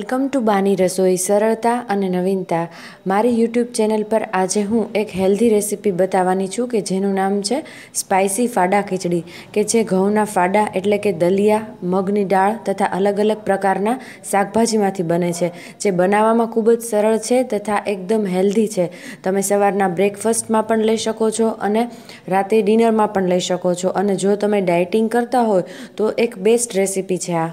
welcome to બાની રસોઈ સરળતા અને નવીનતા મારી યુટ્યુબ ચેનલ પર આજે હું એક હેલ્ધી રેસીપી બતાવવાની છું કે જેનું નામ છે સ્પાઇસી ફાડા ખીચડી કે જે ઘઉંના ફાડા એટલે કે દલિયા મગની દાળ તથા અલગ અલગ પ્રકારના શાકભાજીમાંથી બને છે જે બનાવવામાં ખૂબ જ સરળ છે તથા એકદમ હેલ્ધી છે તમે સવારના બ્રેકફાસ્ટમાં પણ લઈ શકો છો અને રાતે ડિનરમાં પણ લઈ શકો છો અને જો તમે ડાયટિંગ કરતા હોય તો એક બેસ્ટ રેસીપી છે આ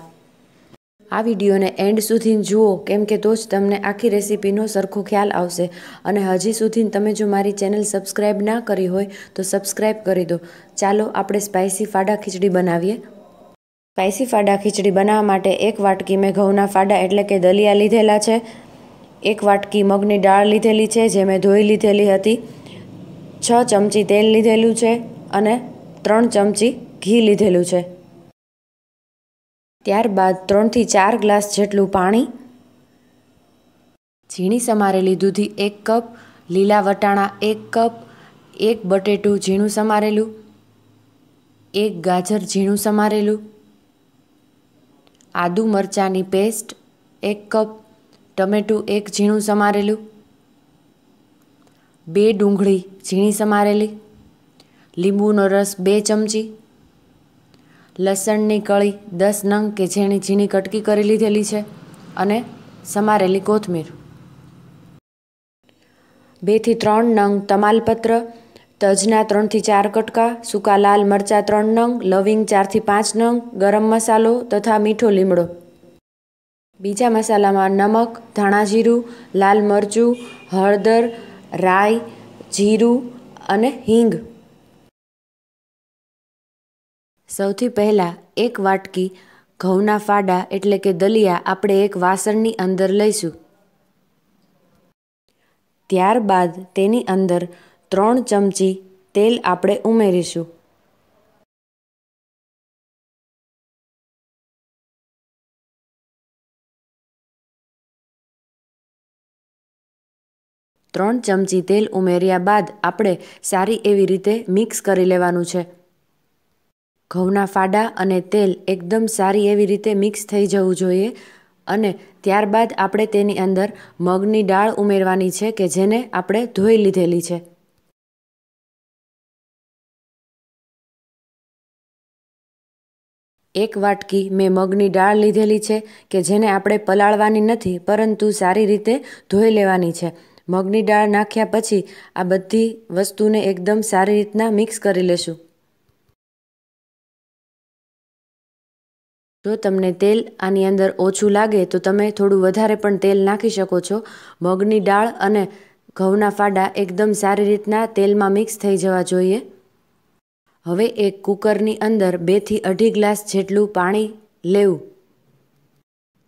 આ વિડીયોને એન્ડ સુધી જુઓ કેમ કે તો જ તમને આખી રેસીપીનો સરખો ખ્યાલ આવશે અને હજી સુધી તમે જો મારી ચેનલ સબસ્ક્રાઈબ ના કરી હોય તો સબસ્ક્રાઈબ કરી દો ચાલો આપણે સ્પાઇસી ફાડા ખીચડી બનાવીએ સ્પાઇસી ફાડા ખીચડી બનાવવા માટે એક વાટકી મેં ઘઉંના ફાડા એટલે કે દલિયા લીધેલા છે એક વાટકી મગની દાળ લીધેલી છે જે મેં ધોઈ લીધેલી હતી છ ચમચી તેલ લીધેલું છે અને ત્રણ ચમચી ઘી લીધેલું છે ત્યારબાદ ત્રણથી ચાર ગ્લાસ જેટલું પાણી ઝીણી સમારેલી દૂધી એક કપ લીલા વટાણા એક કપ એક બટેટું ઝીણું સમારેલું એક ગાજર ઝીણું સમારેલું આદુ મરચાંની પેસ્ટ એક કપ ટમેટું એક ઝીણું સમારેલું બે ડુંગળી ઝીણી સમારેલી લીંબુનો રસ બે ચમચી લસણની કળી દસ નંગ કે જેની ઝીણી કટકી કરી લીધેલી છે અને સમારેલી કોથમીર બેથી ત્રણ નંગ તમાલપત્ર તજના ત્રણથી ચાર કટકા સૂકા લાલ મરચાં ત્રણ નંગ લવિંગ ચારથી પાંચ નંગ ગરમ મસાલો તથા મીઠો લીમડો બીજા મસાલામાં નમક ધાણા જીરું લાલ મરચું હળદર રાઈ જીરું અને હિંગ સૌથી પહેલાં એક વાટકી ઘઉંના ફાડા એટલે કે દલિયા આપણે એક વાસણની અંદર લઈશું ત્યારબાદ તેની અંદર ત્રણ ચમચી તેલ આપણે ઉમેરીશું ત્રણ ચમચી તેલ ઉમેર્યા બાદ આપણે સારી એવી રીતે મિક્સ કરી લેવાનું છે ઘઉંના ફાડા અને તેલ એકદમ સારી એવી રીતે મિક્સ થઈ જવું જોઈએ અને ત્યારબાદ આપણે તેની અંદર મગની દાળ ઉમેરવાની છે કે જેને આપણે ધોઈ લીધેલી છે એક વાટકી મેં મગની દાળ લીધેલી છે કે જેને આપણે પલાળવાની નથી પરંતુ સારી રીતે ધોઈ લેવાની છે મગની દાળ નાખ્યા પછી આ બધી વસ્તુને એકદમ સારી રીતના મિક્સ કરી લેશું જો તમને તેલ આની અંદર ઓછું લાગે તો તમે થોડું વધારે પણ તેલ નાખી શકો છો મગની દાળ અને ઘઉંના ફાડા એકદમ સારી રીતના તેલમાં મિક્સ થઈ જવા જોઈએ હવે એક કુકરની અંદર બેથી અઢી ગ્લાસ જેટલું પાણી લેવું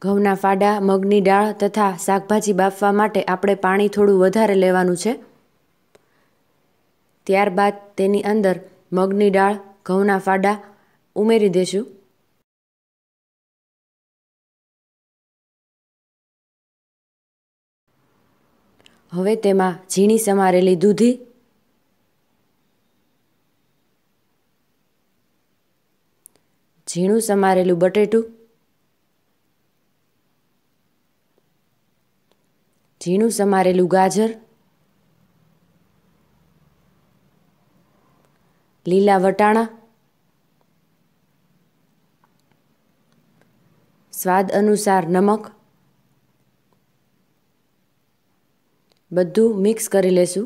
ઘઉંના ફાડા મગની દાળ તથા શાકભાજી બાફવા માટે આપણે પાણી થોડું વધારે લેવાનું છે ત્યારબાદ તેની અંદર મગની દાળ ઘઉંના ફાડા ઉમેરી દેશું હવે તેમાં ઝીણી સમારેલી દૂધી ઝીણું સમારેલું બટેટું ઝીણું સમારેલું ગાજર લીલા વટાણા સ્વાદ અનુસાર નમક બધું મિક્સ કરી લેશું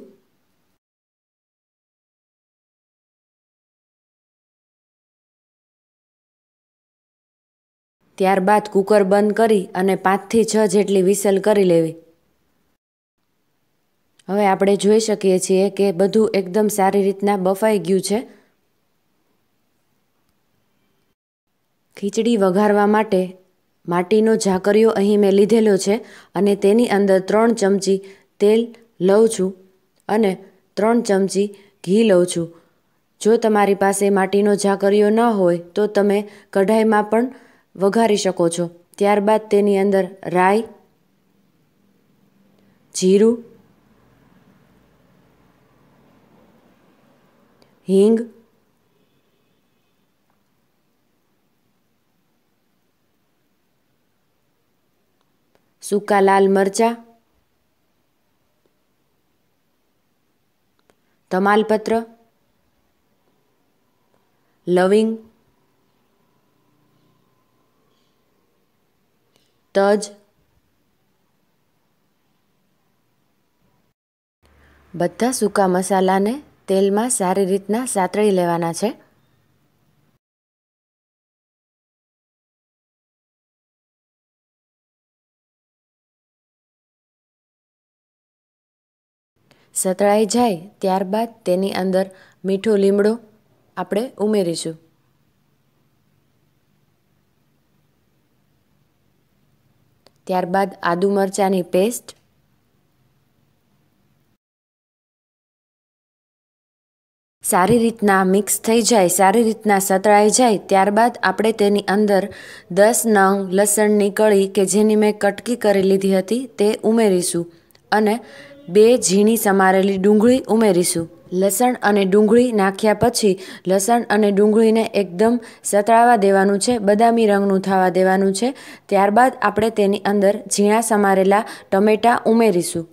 ત્યારબાદ કુકર બંધ કરી અને પાંચથી છ જેટલી વિસલ કરી લેવી હવે આપણે જોઈ શકીએ છીએ કે બધું એકદમ સારી રીતના બફાઈ ગયું છે ખીચડી વઘારવા માટે માટીનો ઝાકરિયો અહીં મેં લીધેલો છે અને તેની અંદર ત્રણ ચમચી તેલ લઉં છું અને ત્રણ ચમચી ઘી લઉં છું જો તમારી પાસે માટીનો ઝાકરીઓ ન હોય તો તમે કઢાઈમાં પણ વઘારી શકો છો ત્યારબાદ તેની અંદર રાઈ જીરું હિંગ સૂકા લાલ મરચાં તમાલપત્ર લવિંગ તજ બધા સૂકા મસાલાને તેલમાં સારી રીતના સાતળી લેવાના છે સતળાઈ જાય ત્યારબાદ તેની અંદર મીઠો લીમડો આપણે ઉમેરીશું ત્યારબાદ આદુ મરચાંની પેસ્ટ સારી રીતના મિક્સ થઈ જાય સારી રીતના સતળાઈ જાય ત્યારબાદ આપણે તેની અંદર દસ નંગ લસણની કળી કે જેની મેં કટકી કરી લીધી હતી તે ઉમેરીશું અને બે ઝીણી સમારેલી ડુંગળી ઉમેરીશું લસણ અને ડુંગળી નાખ્યા પછી લસણ અને ડુંગળીને એકદમ સતળાવા દેવાનું છે બદામી રંગનું થવા દેવાનું છે ત્યારબાદ આપણે તેની અંદર ઝીણા સમારેલા ટમેટાં ઉમેરીશું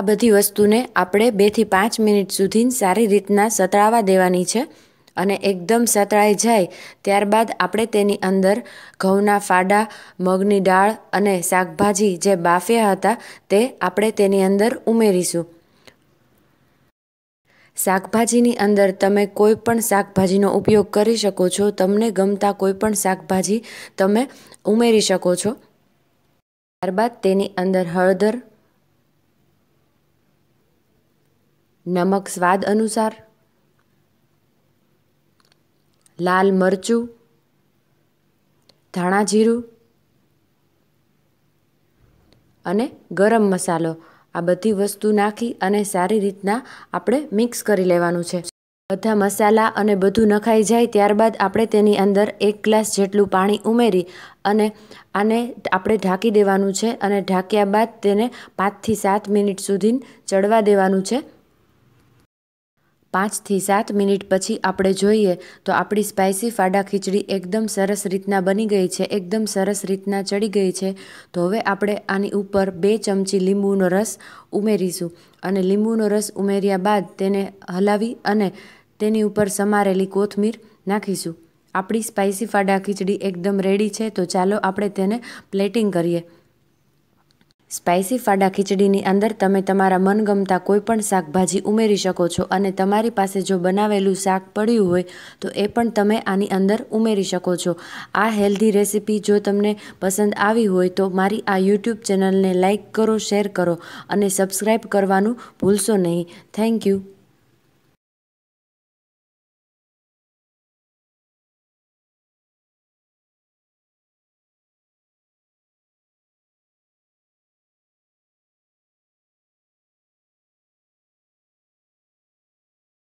આ બધી વસ્તુને આપણે બેથી પાંચ મિનિટ સુધી સારી રીતના સતળાવા દેવાની છે અને એકદમ સતળાઈ જાય ત્યારબાદ આપણે તેની અંદર ઘઉંના ફાડા મગની દાળ અને શાકભાજી જે બાફ્યા હતા તે આપણે તેની અંદર ઉમેરીશું શાકભાજીની અંદર તમે કોઈ પણ શાકભાજીનો ઉપયોગ કરી શકો છો તમને ગમતા કોઈ પણ શાકભાજી તમે ઉમેરી શકો છો ત્યારબાદ તેની અંદર હળદર નમક સ્વાદ અનુસાર લાલ મરચું ધાણા જીરું અને ગરમ મસાલો આ બધી વસ્તુ નાખી અને સારી રીતના આપણે મિક્સ કરી લેવાનું છે બધા મસાલા અને બધું નખાઈ જાય ત્યારબાદ આપણે તેની અંદર એક ગ્લાસ જેટલું પાણી ઉમેરી અને આને આપણે ઢાંકી દેવાનું છે અને ઢાંક્યા બાદ તેને પાંચથી સાત મિનિટ સુધી ચડવા દેવાનું છે પાંચથી સાત મિનિટ પછી આપણે જોઈએ તો આપણી સ્પાઇસી ફાડા ખીચડી એકદમ સરસ રીતના બની ગઈ છે એકદમ સરસ રીતના ચડી ગઈ છે તો હવે આપણે આની ઉપર બે ચમચી લીંબુનો રસ ઉમેરીશું અને લીંબુનો રસ ઉમેર્યા બાદ તેને હલાવી અને તેની ઉપર સમારેલી કોથમીર નાખીશું આપણી સ્પાઇસી ફાડા ખીચડી એકદમ રેડી છે તો ચાલો આપણે તેને પ્લેટિંગ કરીએ સ્પાઇસી ફાડા ખીચડીની અંદર તમે તમારા મનગમતા કોઈપણ શાકભાજી ઉમેરી શકો છો અને તમારી પાસે જો બનાવેલું શાક પડ્યું હોય તો એ પણ તમે આની અંદર ઉમેરી શકો છો આ હેલ્ધી રેસીપી જો તમને પસંદ આવી હોય તો મારી આ યુટ્યુબ ચેનલને લાઇક કરો શેર કરો અને સબસ્ક્રાઈબ કરવાનું ભૂલશો નહીં થેન્ક યુ